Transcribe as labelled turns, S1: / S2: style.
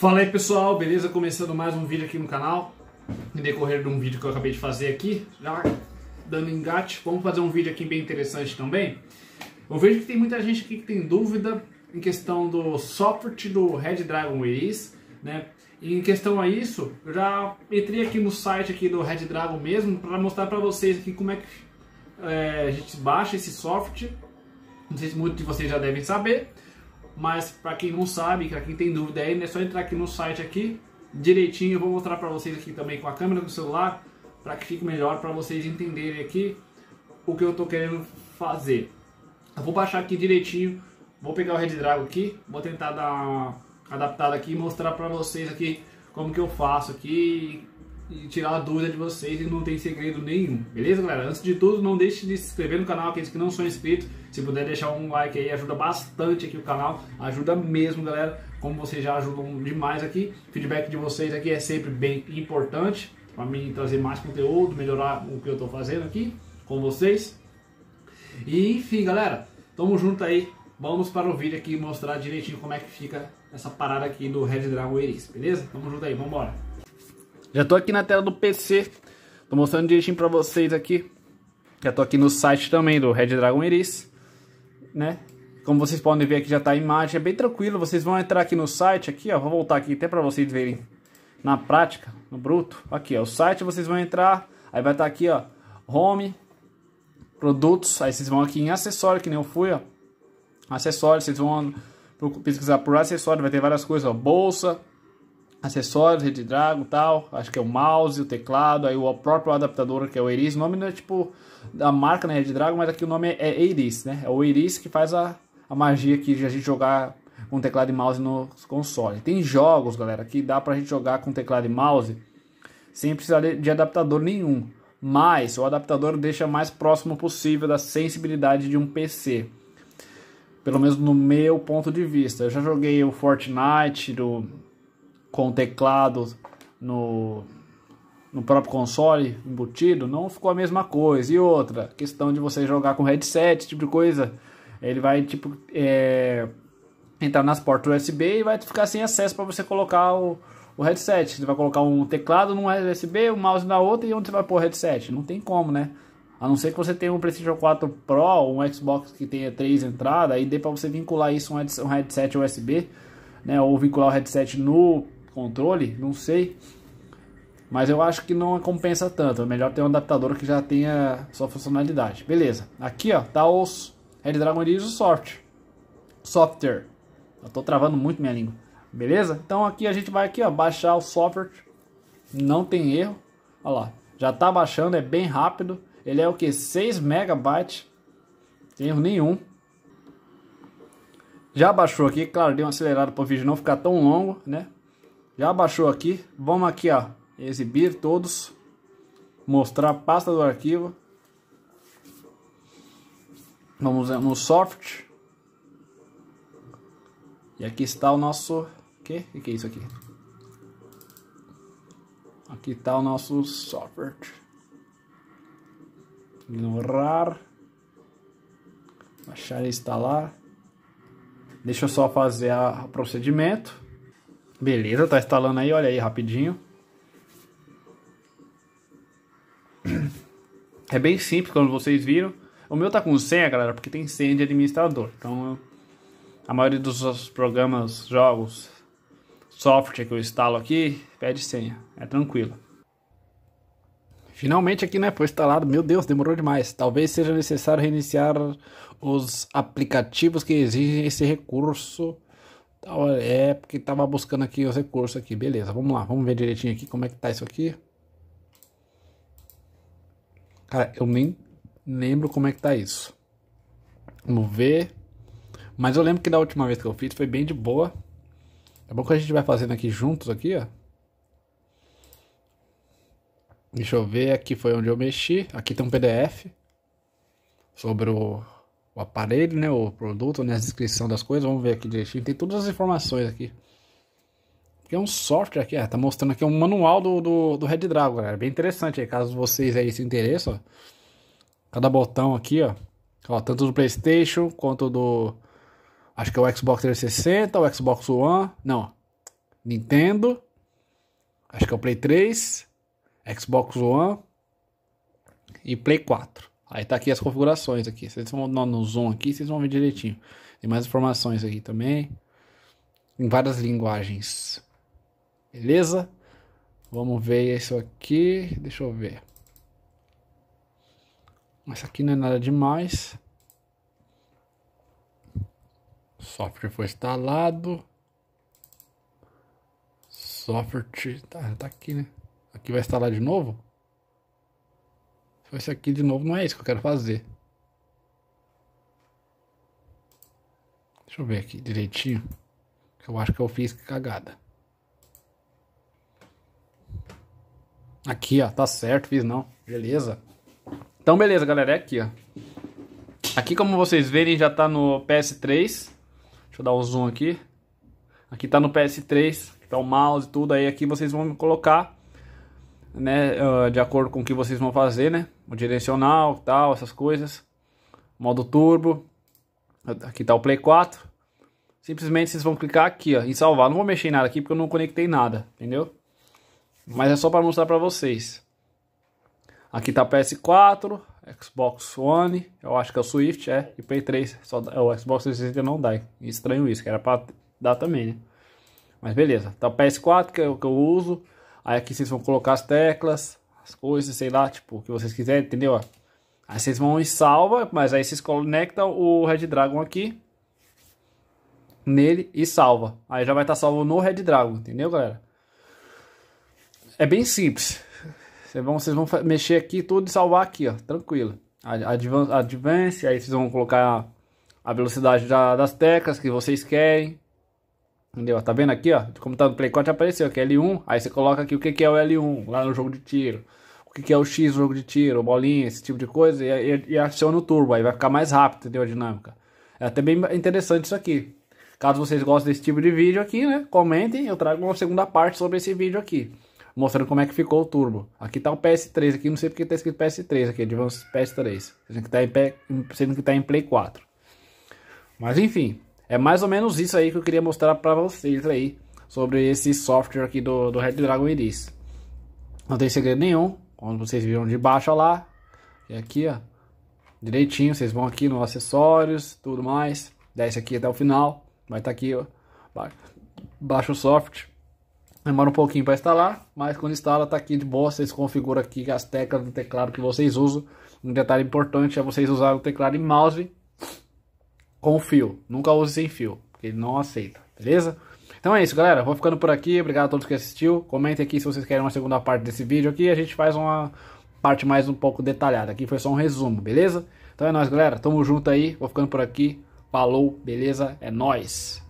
S1: Fala aí pessoal, beleza? Começando mais um vídeo aqui no canal Em decorrer de um vídeo que eu acabei de fazer aqui Já dando engate, vamos fazer um vídeo aqui bem interessante também Eu vejo que tem muita gente aqui que tem dúvida Em questão do software do Red Dragon Iris né? E em questão a isso, eu já entrei aqui no site aqui do Red Dragon mesmo para mostrar para vocês aqui como é que é, a gente baixa esse software. Não sei se muitos de vocês já devem saber, mas para quem não sabe, para quem tem dúvida aí, é só entrar aqui no site aqui direitinho. Eu vou mostrar para vocês aqui também com a câmera do celular, para que fique melhor para vocês entenderem aqui o que eu estou querendo fazer. Eu vou baixar aqui direitinho, vou pegar o Red Dragon aqui, vou tentar dar uma adaptada aqui e mostrar para vocês aqui como que eu faço aqui e tirar a dúvida de vocês e não tem segredo nenhum, beleza, galera? Antes de tudo, não deixe de se inscrever no canal, aqueles que não são inscritos, se puder deixar um like aí, ajuda bastante aqui o canal, ajuda mesmo, galera, como vocês já ajudam demais aqui, feedback de vocês aqui é sempre bem importante, para mim trazer mais conteúdo, melhorar o que eu estou fazendo aqui com vocês. E enfim, galera, tamo junto aí. Vamos para o vídeo aqui mostrar direitinho como é que fica essa parada aqui do Red Dragon Iris, beleza? Tamo junto aí, vambora! Já tô aqui na tela do PC, tô mostrando direitinho pra vocês aqui. Já tô aqui no site também do Red Dragon Iris, né? Como vocês podem ver aqui já tá a imagem, é bem tranquilo. Vocês vão entrar aqui no site, aqui ó, vou voltar aqui até pra vocês verem na prática, no bruto. Aqui ó, o site vocês vão entrar, aí vai estar tá aqui ó, home, produtos, aí vocês vão aqui em acessório, que nem eu fui ó. Acessório, vocês vão pesquisar por acessório, vai ter várias coisas ó, bolsa, acessórios, Red Dragon tal. Acho que é o mouse, o teclado, aí o próprio adaptador que é o Iris. O nome não é tipo da marca, né? rede Dragon, mas aqui o nome é, é Iris, né? É o Iris que faz a, a magia que a gente jogar com teclado e mouse no console. Tem jogos, galera, que dá pra gente jogar com teclado e mouse sem precisar de adaptador nenhum. Mas o adaptador deixa mais próximo possível da sensibilidade de um PC. Pelo menos no meu ponto de vista. Eu já joguei o Fortnite, do com teclado no, no próprio console embutido, não ficou a mesma coisa. E outra, questão de você jogar com headset, tipo de coisa, ele vai tipo é, entrar nas portas USB e vai ficar sem acesso para você colocar o, o headset. Você vai colocar um teclado num USB, o um mouse na outra e onde você vai pôr o headset? Não tem como, né? A não ser que você tenha um PlayStation 4 Pro ou um Xbox que tenha três entradas, aí dê para você vincular isso um headset USB, né? Ou vincular o headset no controle, não sei. Mas eu acho que não compensa tanto. É melhor ter um adaptador que já tenha sua funcionalidade. Beleza. Aqui, ó, tá os Red Dragon Digital Soft. Software. Eu tô travando muito minha língua. Beleza? Então aqui a gente vai aqui, ó, baixar o software. Não tem erro. Olha lá. Já tá baixando, é bem rápido. Ele é o que? 6 megabytes. erro nenhum. Já baixou aqui, claro, deu um acelerado para o vídeo não ficar tão longo, né? Já baixou aqui. Vamos aqui, ó. Exibir todos. Mostrar a pasta do arquivo. Vamos no soft. E aqui está o nosso... O que? O que é isso aqui? Aqui está o nosso software. Ignorar. Baixar e instalar. Deixa eu só fazer o procedimento. Beleza, tá instalando aí, olha aí rapidinho. É bem simples, como vocês viram. O meu tá com senha, galera, porque tem senha de administrador. Então, a maioria dos programas, jogos, software que eu instalo aqui, pede senha. É tranquilo. Finalmente aqui, né? Foi instalado. Meu Deus, demorou demais. Talvez seja necessário reiniciar os aplicativos que exigem esse recurso Tá, é porque tava buscando aqui os recursos aqui. Beleza, vamos lá. Vamos ver direitinho aqui como é que tá isso aqui. Cara, eu nem lembro como é que tá isso. Vamos ver. Mas eu lembro que da última vez que eu fiz foi bem de boa. É bom que a gente vai fazendo aqui juntos aqui, ó. Deixa eu ver, aqui foi onde eu mexi. Aqui tem um PDF sobre o o aparelho, né, o produto, né, a descrição das coisas. Vamos ver aqui direitinho. Tem todas as informações aqui. Aqui é um software aqui, ó, tá mostrando aqui um manual do, do, do Red Dragon, galera. Bem interessante aí, caso vocês aí se interessem, ó. Cada botão aqui, ó. ó. Tanto do Playstation quanto do... Acho que é o Xbox 360, o Xbox One... Não, Nintendo... Acho que é o Play 3, Xbox One e Play 4. Aí tá aqui as configurações aqui. Vocês vão no zoom aqui, vocês vão ver direitinho. Tem mais informações aqui também. Em várias linguagens. Beleza? Vamos ver isso aqui. Deixa eu ver. Isso aqui não é nada demais. O software foi instalado. Software. Tá, tá aqui, né? Aqui vai instalar de novo? Esse aqui de novo não é isso que eu quero fazer. Deixa eu ver aqui direitinho. Eu acho que eu fiz cagada. Aqui, ó, tá certo, fiz não. Beleza. Então, beleza, galera, é aqui, ó. Aqui, como vocês verem, já tá no PS3. Deixa eu dar o um zoom aqui. Aqui tá no PS3, tá o mouse e tudo. Aí aqui vocês vão colocar, né, ah, de acordo com o que vocês vão fazer, né o direcional, tal, essas coisas. Modo turbo. Aqui tá o Play 4. Simplesmente vocês vão clicar aqui, ó, em salvar. Não vou mexer em nada aqui porque eu não conectei nada, entendeu? Mas é só para mostrar para vocês. Aqui tá PS4, Xbox One, eu acho que é o Swift, é, e Play 3. Só, o Xbox 360 não dá. Estranho isso, que era para dar também, né? Mas beleza, tá o PS4 que é o que eu uso. Aí aqui vocês vão colocar as teclas, as coisas, sei lá, tipo, o que vocês quiserem, entendeu? Aí vocês vão e salva, mas aí vocês conectam o Red Dragon aqui nele e salva. Aí já vai estar tá salvo no Red Dragon, entendeu, galera? É bem simples. Vocês vão, vocês vão mexer aqui tudo e salvar aqui, ó, tranquilo. Advance, advance aí vocês vão colocar a velocidade da, das teclas que vocês querem. Entendeu? Tá vendo aqui, ó? Como tá no Play 4 apareceu aqui, é L1. Aí você coloca aqui o que, que é o L1 lá no jogo de tiro o que, é o X, jogo de tiro, bolinha, esse tipo de coisa, e, e, e aciona o turbo, aí vai ficar mais rápido, entendeu? A dinâmica. É até bem interessante isso aqui. Caso vocês gostem desse tipo de vídeo aqui, né? Comentem, eu trago uma segunda parte sobre esse vídeo aqui. Mostrando como é que ficou o turbo. Aqui tá o PS3, aqui não sei porque tá escrito PS3 aqui, Advance PS3. Sendo que, tá em, sendo que tá em Play 4. Mas enfim, é mais ou menos isso aí que eu queria mostrar pra vocês aí. Sobre esse software aqui do, do Red Dragon Iris. Não tem segredo nenhum. Como vocês viram de baixo, lá. E aqui, ó. Direitinho, vocês vão aqui nos acessórios, tudo mais. Desce aqui até o final. Vai estar tá aqui, ó. baixa o software. Demora um pouquinho para instalar, mas quando instala tá aqui de boa, vocês configuram aqui as teclas do teclado que vocês usam. Um detalhe importante é vocês usarem o teclado e mouse com fio. Nunca use sem fio, porque ele não aceita, beleza? Então é isso, galera. Vou ficando por aqui. Obrigado a todos que assistiu. Comentem aqui se vocês querem uma segunda parte desse vídeo aqui. A gente faz uma parte mais um pouco detalhada. Aqui foi só um resumo, beleza? Então é nóis, galera. Tamo junto aí. Vou ficando por aqui. Falou, beleza? É nóis.